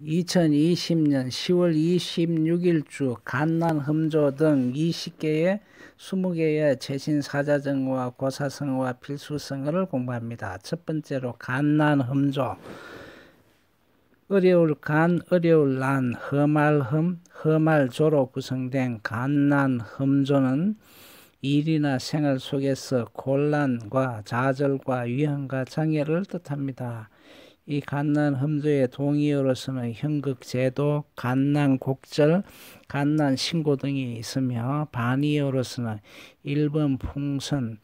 2020년 10월 26일 주 간난 흠조 등 20개의 20개의 최신사자성어와 고사성어와 필수성어를 공부합니다. 첫 번째로 간난 흠조 어려울 간, 어려울 난, 험할 흠, 험할 조로 구성된 간난 흠조는 일이나 생활 속에서 곤란과 좌절과 위험과 장애를 뜻합니다. 이 간난 험조의 동의어로서는 형극제도, 간난 곡절, 간난 신고 등이 있으며 반의어로서는 일본 풍선,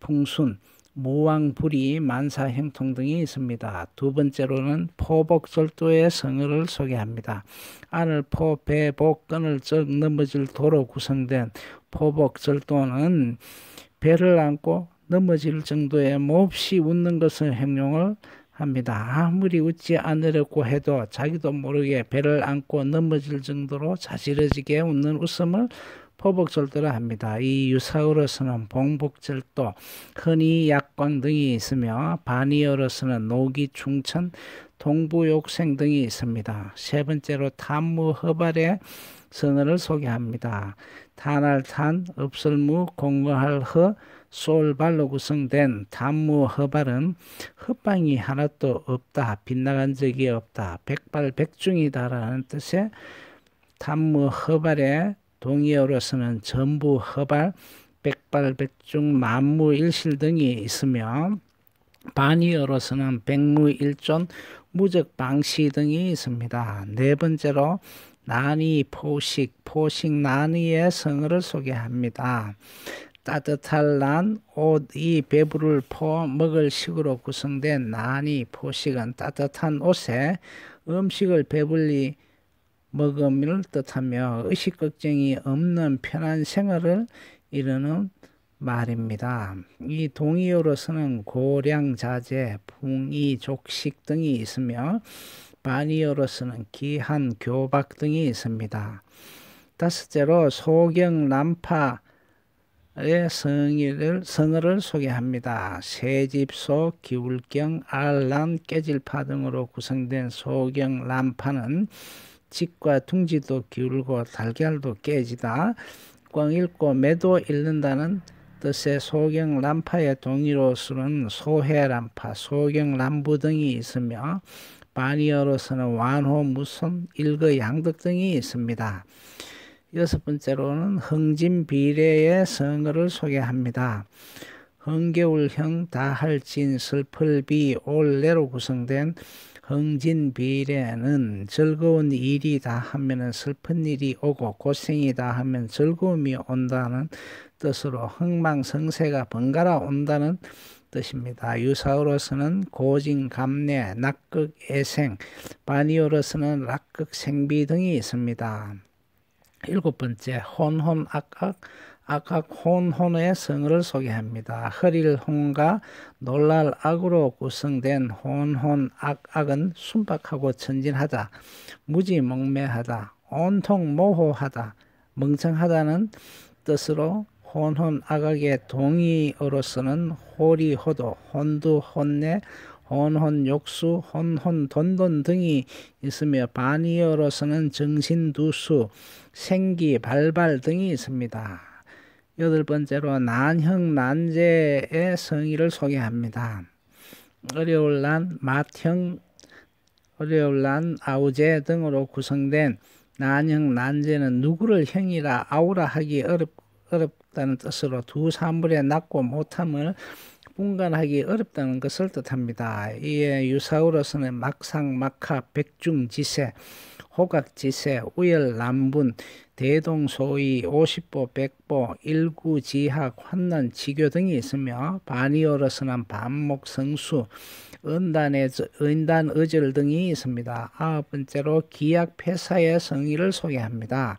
풍순, 무왕불이 만사행통 등이 있습니다. 두 번째로는 포복절도의 성어를 소개합니다. 안을 포, 배, 복, 끈을 쩍 넘어질 도로 구성된 포복절도는 배를 안고 넘어질 정도의 몹시 웃는 것을 행용을 합니다. 아무리 웃지 않으려고 해도 자기도 모르게 배를 안고 넘어질 정도로 자지러지게 웃는 웃음을 포복절도라 합니다. 이 유사어로서는 봉복절도, 흔히 약관 등이 있으며 반의어로서는 노기, 충천, 동부욕생 등이 있습니다. 세 번째로 탄무, 허발의 선언을 소개합니다. 탄할 탄, 없을무, 공허할 허, 솔발로 구성된 단무 허발은 흙방이 하나도 없다, 빗나간 적이 없다, 백발백중이다라는 뜻의 단무 허발의 동의어로서는 전부 허발, 백발백중, 만무일실 등이 있으며 반의어로서는 백무일존, 무적방시 등이 있습니다. 네 번째로 난이, 포식, 포식, 난이의 성어를 소개합니다. 따뜻한 난, 옷, 이 배부를 포, 먹을 식으로 구성된 난이 포식은 따뜻한 옷에 음식을 배불리 먹음을 뜻하며 의식 걱정이 없는 편한 생활을 이루는 말입니다. 이 동의어로서는 고량, 자재 풍이, 족식 등이 있으며 반의어로서는 기한, 교박 등이 있습니다. 다섯째로 소경, 난파, 의 성의를 선어를 소개합니다. 새집소, 기울경, 알람, 깨질파 등으로 구성된 소경 람파는 직과 둥지도 기울고 달걀도 깨지다 꽝 읽고 매도 읽는다는 뜻의 소경 람파의 동의로서는 소해 람파, 소경 람부 등이 있으며 바니어로서는 완호, 무선, 일거, 양득 등이 있습니다. 여섯 번째로는 흥진 비례의 성어를 소개합니다. 흥겨울형 다할진 슬플비 올레로 구성된 흥진 비례는 즐거운 일이다 하면 슬픈 일이 오고 고생이다 하면 즐거움이 온다는 뜻으로 흥망성쇠가 번갈아 온다는 뜻입니다. 유사어로서는 고진감래, 낙극애생, 바니어로서는 낙극생비 등이 있습니다. 일곱 번째 혼혼악악 악악 혼혼의 성을 소개합니다. 허릴 혼과 놀랄 악으로 구성된 혼혼악악은 순박하고 천진하다, 무지몽매하다, 온통 모호하다, 멍청하다는 뜻으로 혼혼악악의 동의어로서는 호리호도, 혼두혼내, 헌혼 욕수, 헌혼 돈돈 등이 있으며 반이어로서는 정신 두수, 생기, 발발 등이 있습니다. 여덟 번째로 난형 난제의 성의를 소개합니다. 어려울 난 맏형, 어려울 난 아우제 등으로 구성된 난형 난제는 누구를 형이라 아우라 하기 어렵, 어렵다는 뜻으로 두 사물의 낮고 못함을 분간하기 어렵다는 것을 뜻합니다. 이에 유사우로서는 막상 막하, 백중지세, 호각지세, 우열남분, 대동소이, 오십보, 백보, 일구지학, 환난, 지교 등이 있으며 반이어로서는 반목, 성수, 은단의, 은단, 의절 등이 있습니다. 아홉 번째로 기약, 폐사의 성의를 소개합니다.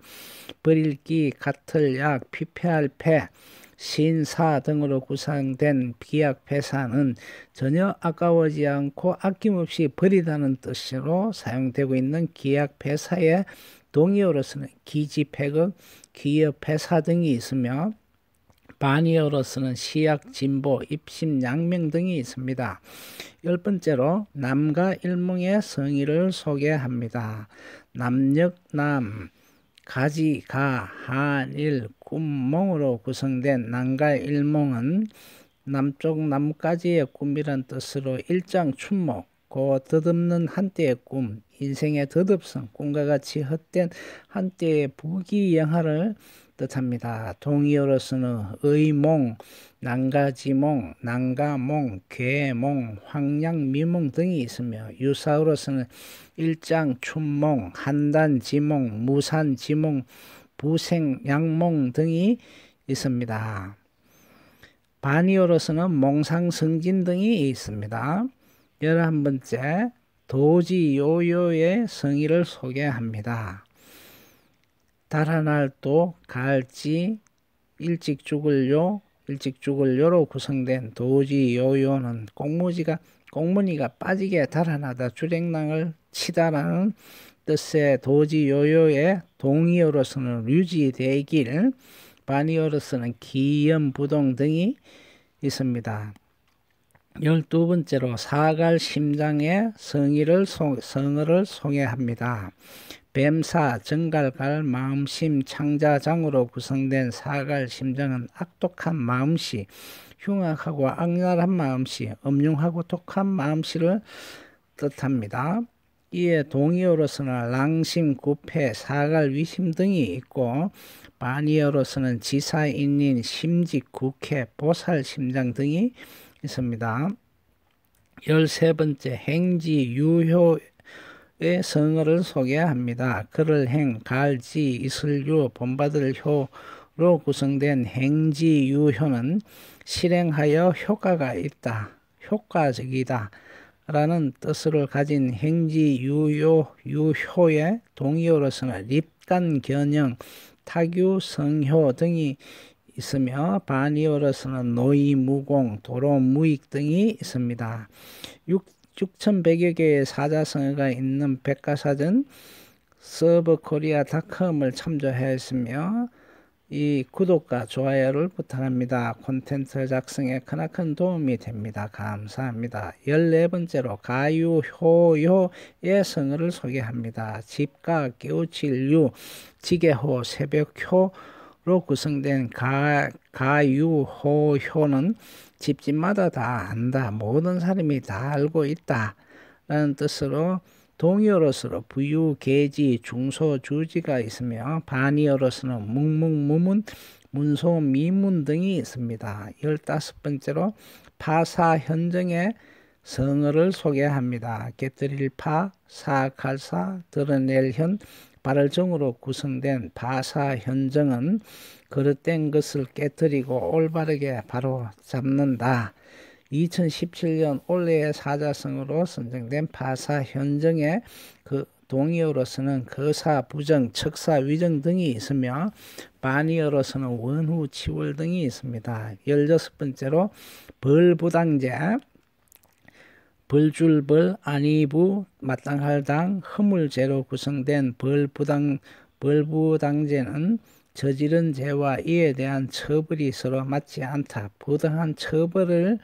버릴기, 같을 약, 피폐할 폐, 신사 등으로 구상된 비약 폐산은 전혀 아까워지 않고 아낌없이 버리다는 뜻으로 사용되고 있는 기약 폐사의 동의어로서는 기지폐극, 기업폐사 등이 있으며 반의어로서는 시약, 진보, 입심, 양명 등이 있습니다. 열 번째로 남과 일몽의 성의를 소개합니다. 남력남 가지, 가, 한, 일, 꿈몽으로 구성된 난가 일몽은 남쪽 남까지의 꿈이란 뜻으로 일장 춘목, 고 덧없는 한때의 꿈, 인생의 더없성 꿈과 같이 헛된 한때의 부귀영화를 뜻합니다. 동의어로서는 의몽, 난가지몽, 난가몽, 괴몽, 황량미몽 등이 있으며 유사어로서는 일장춘몽, 한단지몽, 무산지몽, 부생양몽 등이 있습니다. 반이어로서는 몽상승진 등이 있습니다. 열한 번째 도지요요의 성의를 소개합니다. 달하날를또 갈지 일찍 죽을요 일찍 죽을요로 구성된 도지 요요는 공무지가공무니가 빠지게 달아나다 주랭낭을 치다라는 뜻의 도지 요요의 동의어로서는 유지되길 반의어로서는 기염부동 등이 있습니다. 열두 번째로 사갈 심장의 성의를 송, 성어를 송해합니다. 뱀사, 정갈, 갈, 마음, 심, 창자장으로 구성된 사갈, 심장은 악독한 마음씨, 흉악하고 악랄한 마음씨, 음흉하고 독한 마음씨를 뜻합니다. 이에 동의어로서는 랑심, 구패, 사갈, 위심 등이 있고 반의어로서는 지사, 인인, 심직, 국회, 보살, 심장 등이 있습니다. 열세 번째 행지, 유효, 의 성어를 소개합니다. 그를 행, 갈지, 이슬유, 본받을 효로 구성된 행지유효는 실행하여 효과가 있다, 효과적이다 라는 뜻을 가진 행지유효, 유효의 동의어로서는 립간, 견영, 타규, 성효 등이 있으며 반의어로서는 노이, 무공, 도로, 무익 등이 있습니다. 6 6,100여 개의 사자성어가 있는 백과사전 서브코리아닷컴을 참조하였으며 이 구독과 좋아요를 부탁합니다. 콘텐츠 작성에 크나큰 도움이 됩니다. 감사합니다. 14번째로 가유, 효요의 성어를 소개합니다. 집가, 깨우칠, 유, 지게호, 새벽효, 로 구성된 가, 가유호효는 집집마다 다 안다. 모든 사람이 다 알고 있다. 라는 뜻으로 동의어로서 부유, 계지, 중소, 주지가 있으며 반의어로서는 묵묵무문, 문소, 미문 등이 있습니다. 열다섯 번째로 파사 현정의 성어를 소개합니다. 깨뜨릴 파, 사악할 사, 드러낼 현, 발을정으로 구성된 바사현정은 그릇된 것을 깨뜨리고 올바르게 바로 잡는다. 2017년 올해의 사자성으로 선정된 바사현정의 그 동의어로서는 거사, 부정, 척사, 위정 등이 있으며 반의어로서는 원후, 치월 등이 있습니다. 16번째로 벌부당제 벌줄벌 안이부 마땅할당 허물죄로 구성된 벌부당 벌부당죄는 저지른 죄와 이에 대한 처벌이 서로 맞지 않다. 부당한 처벌을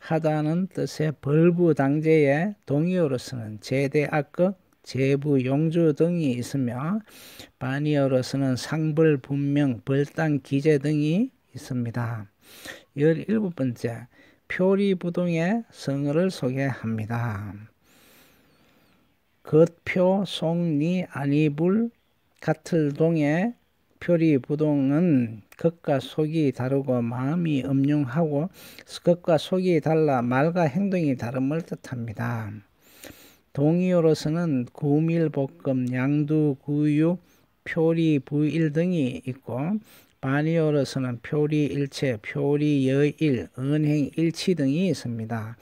하다는 뜻의 벌부당제의 동의어로서는 제대악극, 제부용주 등이 있으며 반의어로서는 상벌, 분명, 벌당, 기재 등이 있습니다. 열일 번째 표리부동의 성어를 소개합니다. 겉표, 송리, 안이불, 가틀동의 표리부동은 겉과 속이 다르고 마음이 음흉하고 겉과 속이 달라 말과 행동이 다름을 뜻합니다. 동의어로서는 구밀볶음, 양두구육, 표리부일 등이 있고 바니오로서는 표리 일체, 표리 여일, 은행 일치 등이 있습니다.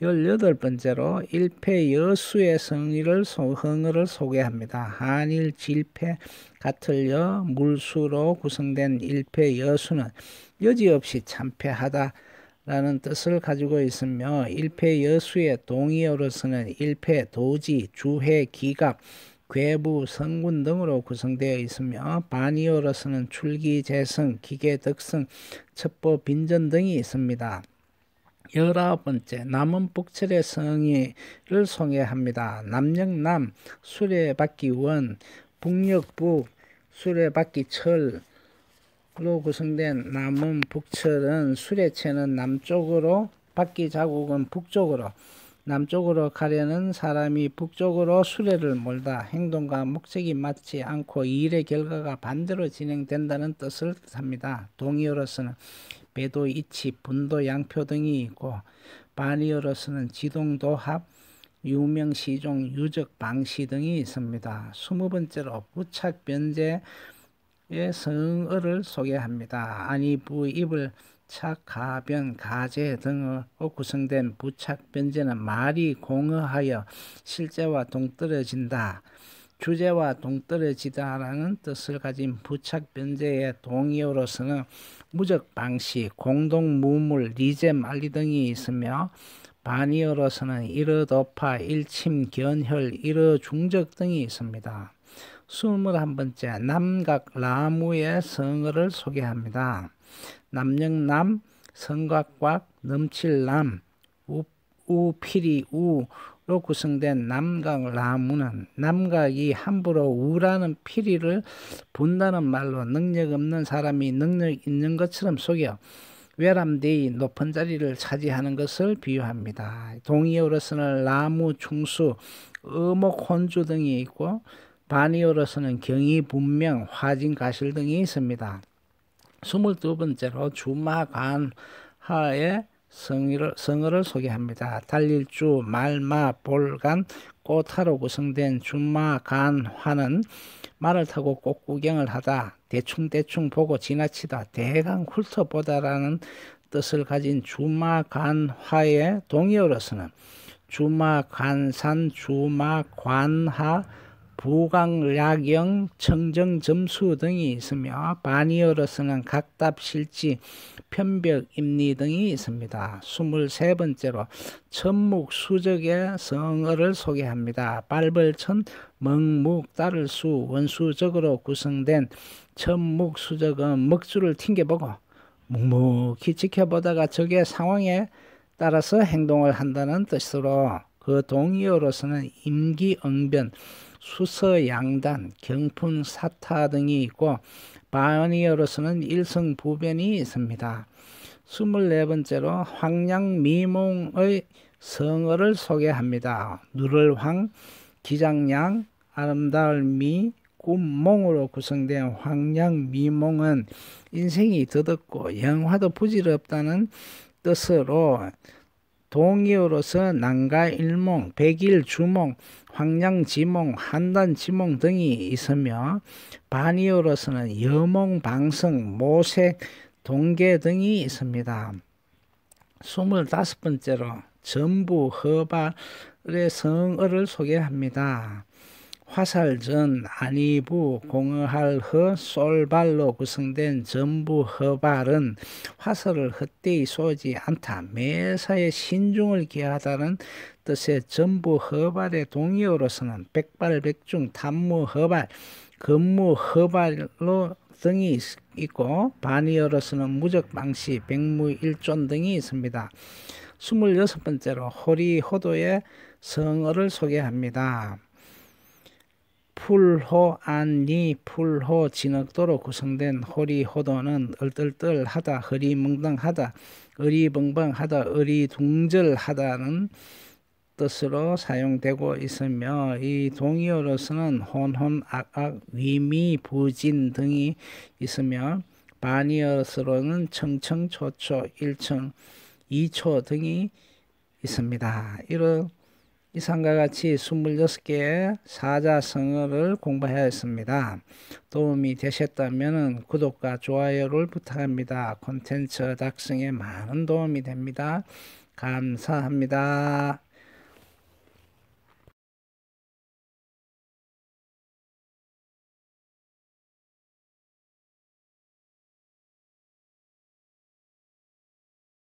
18번째로 일패 여수의 성의를 소흥을 소개합니다. 한일 질패 같을여 물수로 구성된 일패 여수는 여지없이 참패하다 라는 뜻을 가지고 있으며 일패 여수의 동의어로서는 일패 도지, 주회 기갑, 괴부, 성군 등으로 구성되어 있으며 반이어로서는 출기, 재성, 기계, 덕성, 첩보, 빈전 등이 있습니다. 열아홉 번째 남은 북철의 성의를 소개합니다. 남영남, 수레바퀴 원, 북녘북, 수레바퀴 철, 로 구성된 남은 북철은 수레체는 남쪽으로, 바퀴 자국은 북쪽으로, 남쪽으로 가려는 사람이 북쪽으로 수레를 몰다 행동과 목적이 맞지 않고 일의 결과가 반대로 진행된다는 뜻을 뜻합니다. 동의어로서는 배도 이치, 분도 양표 등이 있고 반의어로서는 지동도합, 유명시종, 유적, 방시 등이 있습니다. 스무 번째로 부착변제의 성어를 소개합니다. 아니, 부, 입을 착, 가변, 가제 등으로 구성된 부착 변제는 말이 공허하여 실제와 동떨어진다. 주제와 동떨어지다라는 뜻을 가진 부착 변제의 동의어로서는 무적 방식, 공동 무물, 리제말리 등이 있으며 반의어로서는 일어도파, 일침, 견혈, 일어중적 등이 있습니다. 21번째 남각 라무의 성어를 소개합니다. 남영남 성곽곽 넘칠남 우, 우필이 우로 구성된 남각 라무는 남각이 함부로 우라는 피리를 본다는 말로 능력 없는 사람이 능력 있는 것처럼 속여 외람되이 높은 자리를 차지하는 것을 비유합니다. 동의어로서는 라무, 충수, 음옥, 혼주 등이 있고 반의어로서는 경이, 분명, 화진, 가실 등이 있습니다. 22번째로 주마간 하의 성의를, 성어를 소개합니다. 달릴주, 말마, 볼간, 꽃하로 구성된 주마간화는 말을 타고 꽃구경을 하다, 대충대충 보고 지나치다, 대강 훑어보다라는 뜻을 가진 주마간화의 동의어로서는 주마간산, 주마관하, 부강약형, 청정점수 등이 있으며 바니어로서는 각답실지, 편벽임리 등이 있습니다. 23번째로 천묵수적의 성어를 소개합니다. 빨벌천멍묵다를수 원수적으로 구성된 천묵수적은 먹주를 튕겨보고 묵묵히 지켜보다가 적의 상황에 따라서 행동을 한다는 뜻으로 그 동의어로서는 임기응변, 수서 양단, 경품 사타 등이 있고 바이어로서는 오니 일성 부변이 있습니다. 24번째로 황량 미몽의 성어를 소개합니다. 누를 황, 기장양, 아름다울 미, 꿈몽으로 구성된 황량 미몽은 인생이 더듬고 영화도 부질없다는 뜻으로 동이어로서 난가일몽, 백일주몽, 황량지몽, 한단지몽 등이 있으며 반이어로서는 여몽, 방성, 모색, 동계 등이 있습니다. 스물다섯 번째로 전부 허발의 성어를 소개합니다. 화살전 안이부 공허할허 솔발로 구성된 전부 허발은 화살을 헛되이 쏘지 않다. 매사에 신중을 기하다는 뜻의 전부 허발의 동의어로서는 백발백중 단무 허발 근무 허발로 등이 있고 반의어로서는 무적 방시 백무일존 등이 있습니다. 26번째로 호리호도의 성어를 소개합니다. 풀호 안니 풀호 진흙도로 구성된 허리 호도는 얼떨떨하다 허리멍덩하다 어리벙벙하다 어리둥절하다는 뜻으로 사용되고 있으며 이 동의어로서는 혼혼 악악 위미 부진 등이 있으며 반의어로서는 청청초초 일청 이초 등이 있습니다. 이런 이상과 같이 26개의 사자성어를 공부하였습니다. 도움이 되셨다면 구독과 좋아요를 부탁합니다. 콘텐츠 작성에 많은 도움이 됩니다. 감사합니다.